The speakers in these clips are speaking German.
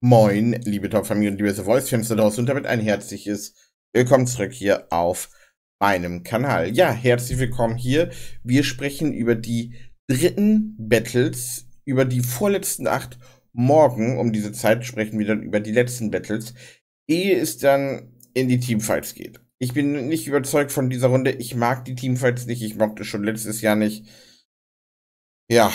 Moin, liebe Top-Familie und liebe The Voice Films da draußen und damit ein herzliches Willkommen zurück hier auf meinem Kanal. Ja, herzlich willkommen hier. Wir sprechen über die dritten Battles, über die vorletzten acht. Morgen um diese Zeit sprechen wir dann über die letzten Battles, ehe es dann in die Teamfights geht. Ich bin nicht überzeugt von dieser Runde. Ich mag die Teamfights nicht. Ich mochte schon letztes Jahr nicht. Ja,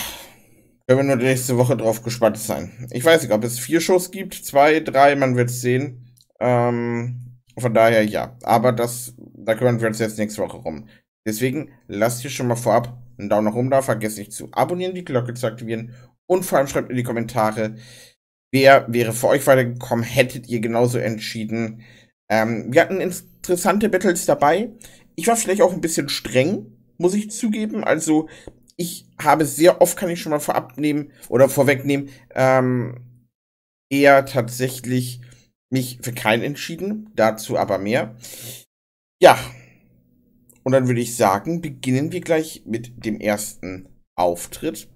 können wir nur nächste Woche drauf gespannt sein. Ich weiß nicht, ob es vier Shows gibt, zwei, drei, man wird es sehen. Ähm, von daher ja. Aber das, da kümmern wir uns jetzt nächste Woche rum. Deswegen lasst hier schon mal vorab einen Daumen nach oben da, vergesst nicht zu abonnieren, die Glocke zu aktivieren und vor allem schreibt in die Kommentare, wer wäre für euch weitergekommen, hättet ihr genauso entschieden. Ähm, wir hatten interessante Battles dabei. Ich war vielleicht auch ein bisschen streng, muss ich zugeben. Also ich habe sehr oft, kann ich schon mal vorab nehmen oder vorwegnehmen, ähm, eher tatsächlich mich für keinen entschieden, dazu aber mehr. Ja, und dann würde ich sagen, beginnen wir gleich mit dem ersten Auftritt.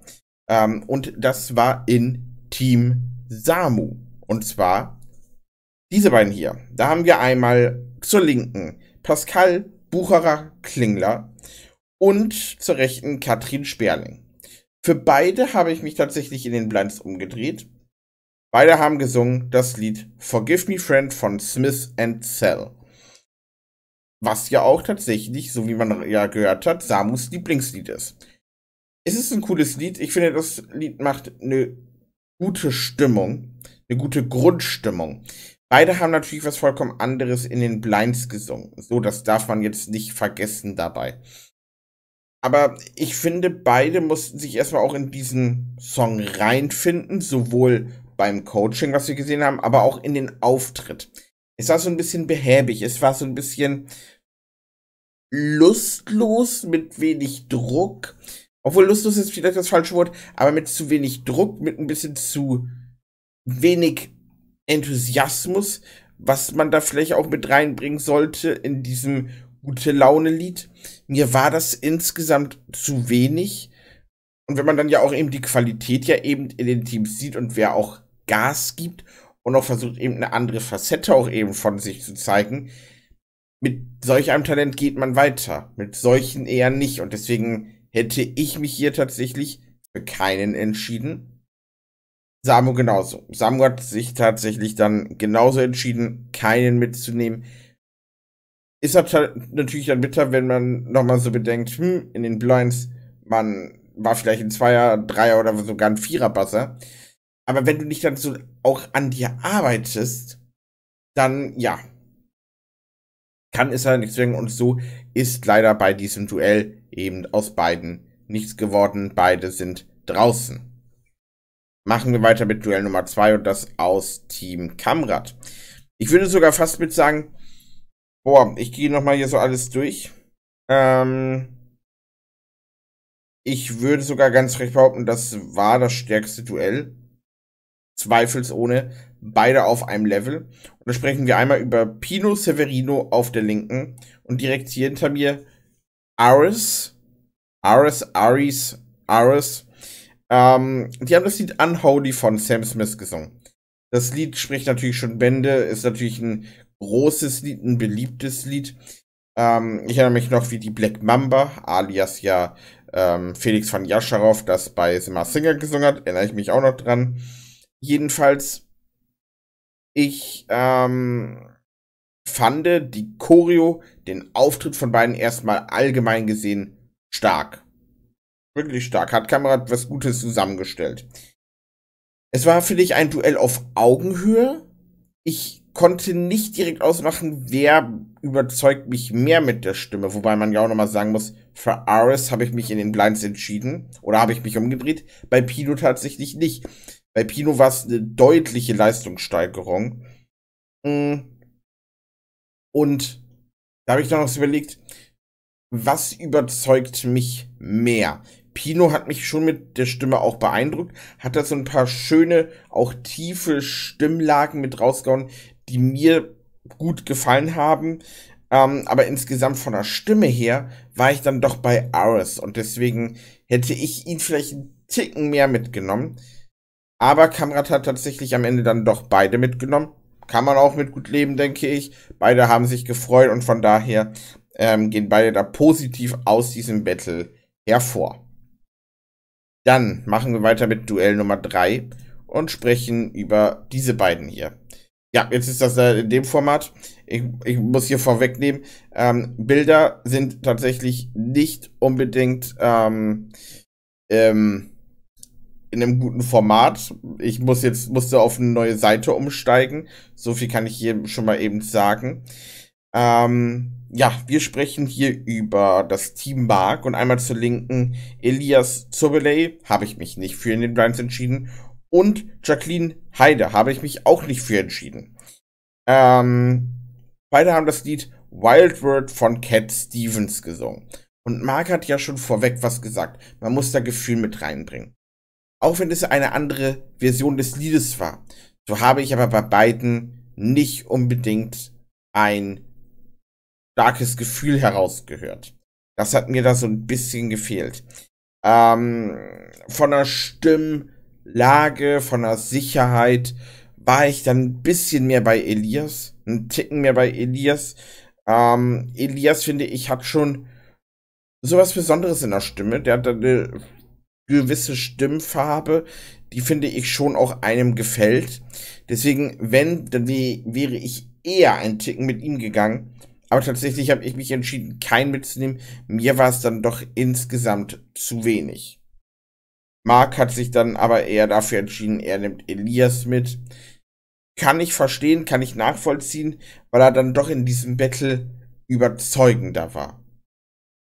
Ähm, und das war in Team Samu. Und zwar diese beiden hier. Da haben wir einmal zur Linken Pascal Bucherer Klingler und zur rechten Katrin Sperling. Für beide habe ich mich tatsächlich in den Blinds umgedreht. Beide haben gesungen das Lied Forgive Me Friend von Smith and Cell. Was ja auch tatsächlich, so wie man ja gehört hat, Samus Lieblingslied ist. Es ist ein cooles Lied. Ich finde, das Lied macht eine gute Stimmung, eine gute Grundstimmung. Beide haben natürlich was vollkommen anderes in den Blinds gesungen. So, das darf man jetzt nicht vergessen dabei. Aber ich finde, beide mussten sich erstmal auch in diesen Song reinfinden, sowohl beim Coaching, was wir gesehen haben, aber auch in den Auftritt. Es war so ein bisschen behäbig, es war so ein bisschen lustlos mit wenig Druck. Obwohl lustlos ist vielleicht das falsche Wort, aber mit zu wenig Druck, mit ein bisschen zu wenig Enthusiasmus, was man da vielleicht auch mit reinbringen sollte in diesem gute Laune-Lied. Mir war das insgesamt zu wenig. Und wenn man dann ja auch eben die Qualität ja eben in den Teams sieht und wer auch Gas gibt und auch versucht eben eine andere Facette auch eben von sich zu zeigen, mit solch einem Talent geht man weiter, mit solchen eher nicht. Und deswegen hätte ich mich hier tatsächlich für keinen entschieden. Samu genauso. Samu hat sich tatsächlich dann genauso entschieden, keinen mitzunehmen ist das halt natürlich dann bitter, wenn man nochmal so bedenkt, hm, in den Blinds, man war vielleicht ein Zweier, Dreier oder sogar ein Vierer-Passer. Aber wenn du nicht dann so auch an dir arbeitest, dann ja, kann es halt nichts werden. Und so ist leider bei diesem Duell eben aus beiden nichts geworden. Beide sind draußen. Machen wir weiter mit Duell Nummer zwei und das aus Team Kamrad. Ich würde sogar fast mit sagen, Boah, ich gehe nochmal hier so alles durch. Ähm, ich würde sogar ganz recht behaupten, das war das stärkste Duell. Zweifelsohne. Beide auf einem Level. Und da sprechen wir einmal über Pino Severino auf der linken und direkt hier hinter mir Aris. Aris, Aris, Aris. Ähm, die haben das Lied Unholy von Sam Smith gesungen. Das Lied spricht natürlich schon Bände, ist natürlich ein großes Lied, ein beliebtes Lied. Ähm, ich erinnere mich noch, wie die Black Mamba, alias ja ähm, Felix von Jascharow, das bei Simmer Singer gesungen hat, erinnere ich mich auch noch dran. Jedenfalls, ich ähm, fand die Choreo, den Auftritt von beiden erstmal allgemein gesehen stark. Wirklich stark. Hat Kamerad was Gutes zusammengestellt. Es war, finde ich, ein Duell auf Augenhöhe. Ich konnte nicht direkt ausmachen, wer überzeugt mich mehr mit der Stimme. Wobei man ja auch nochmal sagen muss, für Aris habe ich mich in den Blinds entschieden oder habe ich mich umgedreht. Bei Pino tatsächlich nicht. Bei Pino war es eine deutliche Leistungssteigerung. Mm. Und da habe ich dann noch so überlegt, was überzeugt mich mehr? Pino hat mich schon mit der Stimme auch beeindruckt, hat da so ein paar schöne, auch tiefe Stimmlagen mit rausgehauen, die mir gut gefallen haben. Ähm, aber insgesamt von der Stimme her war ich dann doch bei Aris und deswegen hätte ich ihn vielleicht einen Ticken mehr mitgenommen. Aber Kamrat hat tatsächlich am Ende dann doch beide mitgenommen. Kann man auch mit gut leben, denke ich. Beide haben sich gefreut und von daher ähm, gehen beide da positiv aus diesem Battle hervor. Dann machen wir weiter mit Duell Nummer 3 und sprechen über diese beiden hier. Ja, jetzt ist das äh, in dem Format. Ich, ich muss hier vorwegnehmen, ähm, Bilder sind tatsächlich nicht unbedingt ähm, ähm, in einem guten Format. Ich muss jetzt musste auf eine neue Seite umsteigen. So viel kann ich hier schon mal eben sagen. Ähm, ja, wir sprechen hier über das Team Mark und einmal zur Linken Elias Zobeley, habe ich mich nicht für in den Blinds entschieden, und Jacqueline Heide habe ich mich auch nicht für entschieden. Ähm, beide haben das Lied Wild World von Cat Stevens gesungen. Und Mark hat ja schon vorweg was gesagt. Man muss da Gefühl mit reinbringen. Auch wenn es eine andere Version des Liedes war, so habe ich aber bei beiden nicht unbedingt ein starkes Gefühl herausgehört. Das hat mir da so ein bisschen gefehlt. Ähm, von der Stimme Lage, von der Sicherheit war ich dann ein bisschen mehr bei Elias, ein Ticken mehr bei Elias. Ähm, Elias, finde ich, hat schon sowas Besonderes in der Stimme. Der hat eine gewisse Stimmfarbe, die finde ich schon auch einem gefällt. Deswegen, wenn, dann wäre ich eher ein Ticken mit ihm gegangen. Aber tatsächlich habe ich mich entschieden, keinen mitzunehmen. Mir war es dann doch insgesamt zu wenig. Mark hat sich dann aber eher dafür entschieden, er nimmt Elias mit. Kann ich verstehen, kann ich nachvollziehen, weil er dann doch in diesem Battle überzeugender war.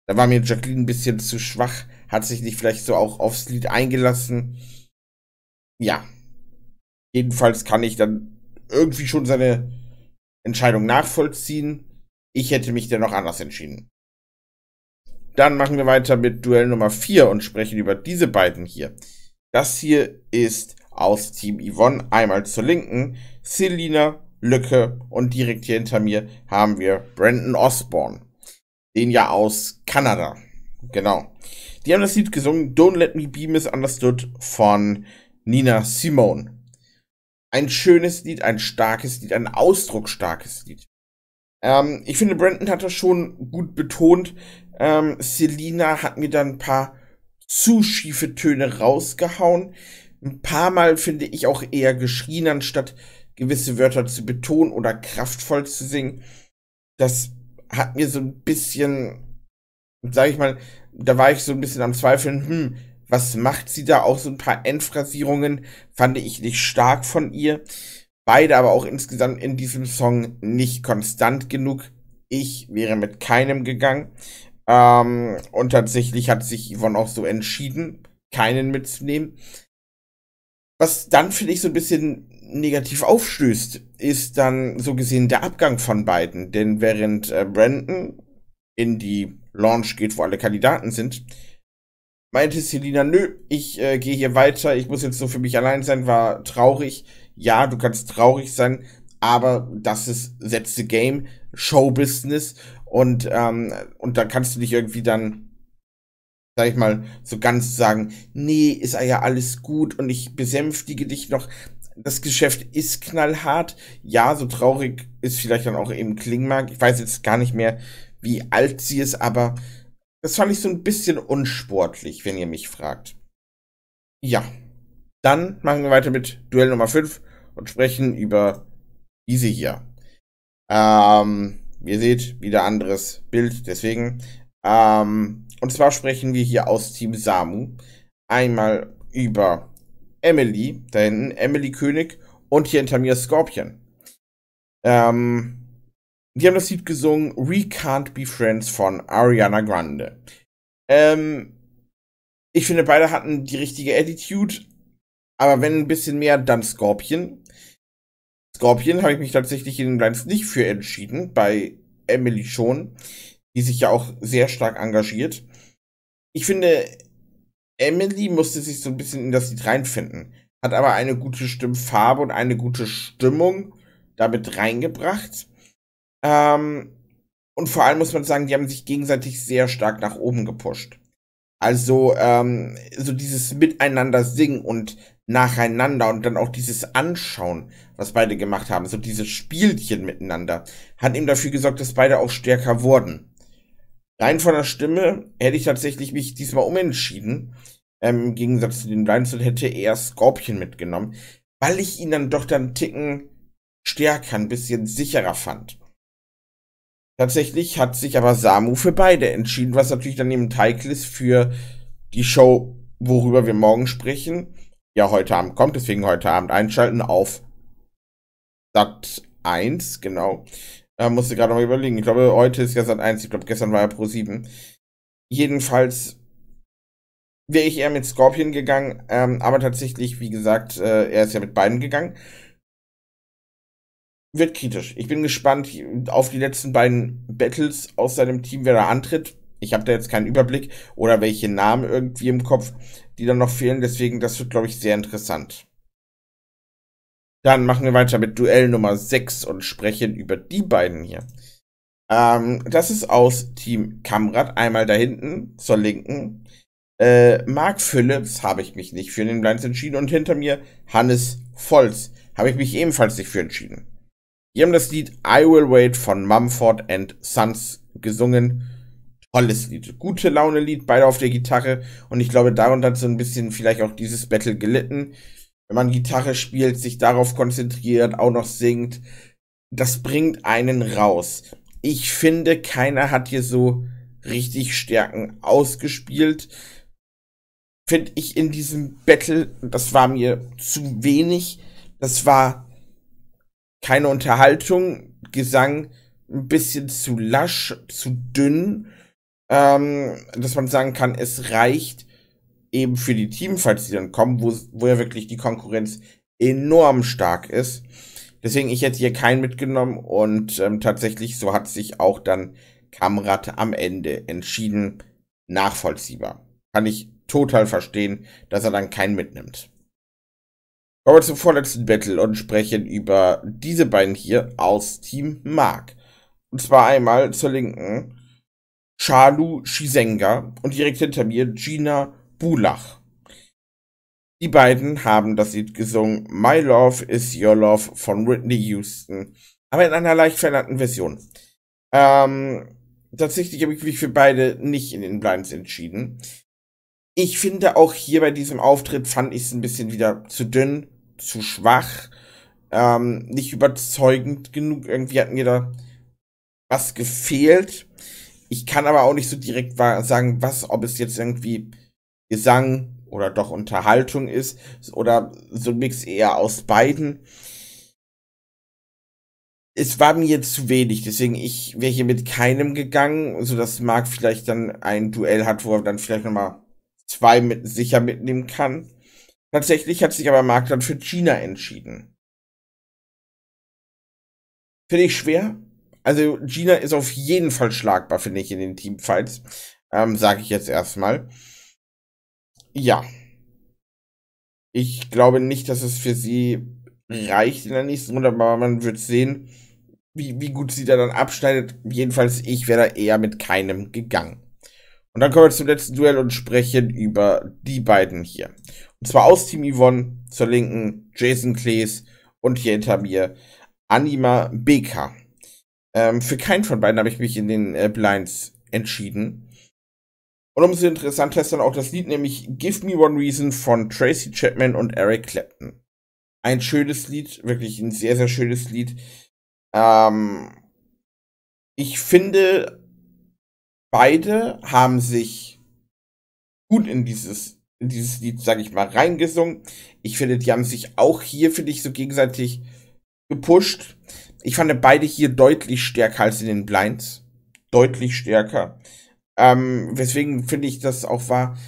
Da war mir Jacqueline ein bisschen zu schwach, hat sich nicht vielleicht so auch aufs Lied eingelassen. Ja. Jedenfalls kann ich dann irgendwie schon seine Entscheidung nachvollziehen. Ich hätte mich dennoch anders entschieden. Dann machen wir weiter mit Duell Nummer 4 und sprechen über diese beiden hier. Das hier ist aus Team Yvonne einmal zur Linken, Selina Lücke und direkt hier hinter mir haben wir Brandon Osborne. Den ja aus Kanada. Genau. Die haben das Lied gesungen Don't Let Me Be Misunderstood von Nina Simone. Ein schönes Lied, ein starkes Lied, ein ausdrucksstarkes Lied. Ähm, ich finde, Brandon hat das schon gut betont, ähm, Selina hat mir dann ein paar zu schiefe Töne rausgehauen. Ein paar Mal finde ich auch eher geschrien, anstatt gewisse Wörter zu betonen oder kraftvoll zu singen. Das hat mir so ein bisschen, sag ich mal, da war ich so ein bisschen am Zweifeln, hm, was macht sie da? Auch so ein paar Endphrasierungen fand ich nicht stark von ihr. Beide aber auch insgesamt in diesem Song nicht konstant genug. Ich wäre mit keinem gegangen. Ähm, und tatsächlich hat sich Yvonne auch so entschieden, keinen mitzunehmen. Was dann, finde ich, so ein bisschen negativ aufstößt, ist dann so gesehen der Abgang von beiden. Denn während äh, Brandon in die Launch geht, wo alle Kandidaten sind, meinte Selina, nö, ich äh, gehe hier weiter, ich muss jetzt so für mich allein sein, war traurig. Ja, du kannst traurig sein, aber das ist that's the game, Showbusiness und, ähm, und da kannst du dich irgendwie dann, sag ich mal, so ganz sagen, nee, ist ja alles gut und ich besänftige dich noch. Das Geschäft ist knallhart. Ja, so traurig ist vielleicht dann auch eben Klingmark. Ich weiß jetzt gar nicht mehr, wie alt sie ist, aber das fand ich so ein bisschen unsportlich, wenn ihr mich fragt. Ja, dann machen wir weiter mit Duell Nummer 5 und sprechen über diese hier. Ähm, ihr seht, wieder anderes Bild, deswegen. Ähm, und zwar sprechen wir hier aus Team Samu einmal über Emily, da hinten, Emily König und hier hinter mir Scorpion. Ähm, die haben das Lied gesungen We Can't Be Friends von Ariana Grande. Ähm, ich finde, beide hatten die richtige Attitude, aber wenn ein bisschen mehr, dann Scorpion. Scorpion habe ich mich tatsächlich in Glanz nicht für entschieden, bei Emily schon, die sich ja auch sehr stark engagiert. Ich finde, Emily musste sich so ein bisschen in das Lied reinfinden, hat aber eine gute Stimmfarbe und eine gute Stimmung damit reingebracht. Ähm, und vor allem muss man sagen, die haben sich gegenseitig sehr stark nach oben gepusht. Also ähm, so dieses Miteinander singen und nacheinander und dann auch dieses Anschauen, was beide gemacht haben, so dieses Spielchen miteinander, hat ihm dafür gesorgt, dass beide auch stärker wurden. Rein von der Stimme hätte ich tatsächlich mich diesmal umentschieden. Ähm, Im Gegensatz zu den Rhinestones hätte eher Scorpion mitgenommen, weil ich ihn dann doch dann Ticken stärker, ein bisschen sicherer fand. Tatsächlich hat sich aber Samu für beide entschieden, was natürlich dann eben Teigl ist für die Show, worüber wir morgen sprechen. Ja, heute Abend kommt, deswegen heute Abend einschalten auf Sat 1, genau. Da musste gerade mal überlegen. Ich glaube, heute ist ja Sat 1, ich glaube, gestern war ja Pro 7. Jedenfalls wäre ich eher mit Scorpion gegangen, ähm, aber tatsächlich, wie gesagt, äh, er ist ja mit beiden gegangen wird kritisch. Ich bin gespannt auf die letzten beiden Battles aus seinem Team, wer da antritt. Ich habe da jetzt keinen Überblick oder welche Namen irgendwie im Kopf, die dann noch fehlen. Deswegen, das wird, glaube ich, sehr interessant. Dann machen wir weiter mit Duell Nummer 6 und sprechen über die beiden hier. Ähm, das ist aus Team Kamrad, einmal da hinten zur Linken. Äh, Mark Phillips habe ich mich nicht für den Blinds entschieden und hinter mir Hannes Volz habe ich mich ebenfalls nicht für entschieden. Die haben das Lied I Will Wait von Mumford and Sons gesungen. Tolles Lied. Gute Laune Lied, beide auf der Gitarre. Und ich glaube, darunter hat so ein bisschen vielleicht auch dieses Battle gelitten. Wenn man Gitarre spielt, sich darauf konzentriert, auch noch singt. Das bringt einen raus. Ich finde, keiner hat hier so richtig Stärken ausgespielt. Finde ich in diesem Battle, das war mir zu wenig. Das war keine Unterhaltung, Gesang ein bisschen zu lasch, zu dünn, ähm, dass man sagen kann, es reicht eben für die Teamfights, die dann kommen, wo, wo ja wirklich die Konkurrenz enorm stark ist. Deswegen, ich hätte hier keinen mitgenommen und ähm, tatsächlich so hat sich auch dann Kamrat am Ende entschieden. Nachvollziehbar. Kann ich total verstehen, dass er dann keinen mitnimmt. Kommen wir zum vorletzten Battle und sprechen über diese beiden hier aus Team Mark. Und zwar einmal zur linken Shalu Shisenga und direkt hinter mir Gina Bulach. Die beiden haben das Lied gesungen My Love is Your Love von Whitney Houston, aber in einer leicht veränderten Version. Ähm, tatsächlich habe ich mich für beide nicht in den Blinds entschieden. Ich finde auch hier bei diesem Auftritt fand ich es ein bisschen wieder zu dünn zu schwach, ähm, nicht überzeugend genug. Irgendwie hat mir da was gefehlt. Ich kann aber auch nicht so direkt sagen, was, ob es jetzt irgendwie Gesang oder doch Unterhaltung ist oder so ein Mix eher aus beiden. Es war mir zu wenig, deswegen ich wäre hier mit keinem gegangen, so dass Mark vielleicht dann ein Duell hat, wo er dann vielleicht nochmal zwei mit, sicher mitnehmen kann. Tatsächlich hat sich aber Mark dann für China entschieden. Finde ich schwer. Also Gina ist auf jeden Fall schlagbar, finde ich, in den Teamfights. Ähm, Sage ich jetzt erstmal. Ja. Ich glaube nicht, dass es für sie reicht in der nächsten Runde, aber man wird sehen, wie, wie gut sie da dann abschneidet. Jedenfalls, ich wäre da eher mit keinem gegangen. Und dann kommen wir zum letzten Duell und sprechen über die beiden hier. Und zwar aus Team Yvonne zur Linken Jason Klees und hier hinter mir Anima Beka. Ähm, für keinen von beiden habe ich mich in den äh, Blinds entschieden. Und umso interessanter ist dann auch das Lied, nämlich Give Me One Reason von Tracy Chapman und Eric Clapton. Ein schönes Lied, wirklich ein sehr, sehr schönes Lied. Ähm, ich finde, beide haben sich gut in dieses in dieses Lied, sage ich mal, reingesungen. Ich finde, die haben sich auch hier, finde ich, so gegenseitig gepusht. Ich fand beide hier deutlich stärker als in den Blinds. Deutlich stärker. Ähm, weswegen finde ich, das auch war,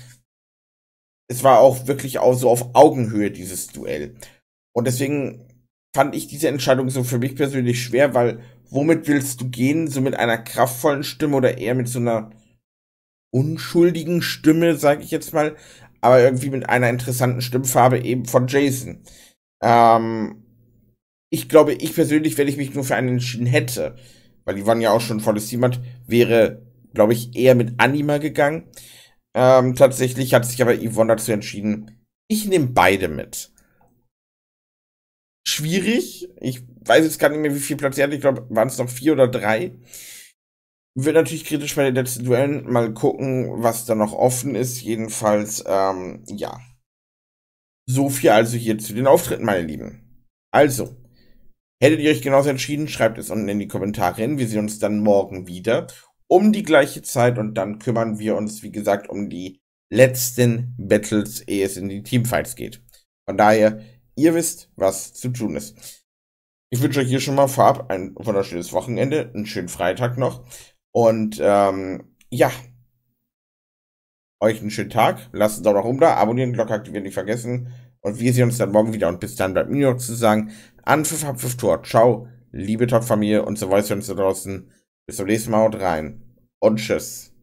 es war auch wirklich auch so auf Augenhöhe, dieses Duell. Und deswegen fand ich diese Entscheidung so für mich persönlich schwer, weil womit willst du gehen? So mit einer kraftvollen Stimme oder eher mit so einer unschuldigen Stimme, sage ich jetzt mal aber irgendwie mit einer interessanten Stimmfarbe eben von Jason. Ähm, ich glaube, ich persönlich, wenn ich mich nur für einen entschieden hätte, weil die waren ja auch schon volles Team hat, wäre, glaube ich, eher mit Anima gegangen. Ähm, tatsächlich hat sich aber Yvonne dazu entschieden, ich nehme beide mit. Schwierig. Ich weiß jetzt gar nicht mehr, wie viel Platz er hat. Ich glaube, waren es noch vier oder drei. Wird natürlich kritisch bei den letzten Duellen. Mal gucken, was da noch offen ist. Jedenfalls, ähm, ja. So viel also hier zu den Auftritten, meine Lieben. Also, hättet ihr euch genauso entschieden, schreibt es unten in die Kommentare hin. Wir sehen uns dann morgen wieder um die gleiche Zeit und dann kümmern wir uns, wie gesagt, um die letzten Battles, ehe es in die Teamfights geht. Von daher, ihr wisst, was zu tun ist. Ich wünsche euch hier schon mal vorab ein wunderschönes Wochenende, einen schönen Freitag noch. Und ähm, ja, euch einen schönen Tag. Lasst einen Daumen nach oben da, abonnieren, Glocke aktivieren, nicht vergessen. Und wir sehen uns dann morgen wieder. Und bis dann bleibt mir noch zu sagen, Anpfiff, Abpfiff, Tor. Ciao, liebe Top-Familie und so weiter und so draußen. Bis zum nächsten Mal Haut rein. Und tschüss.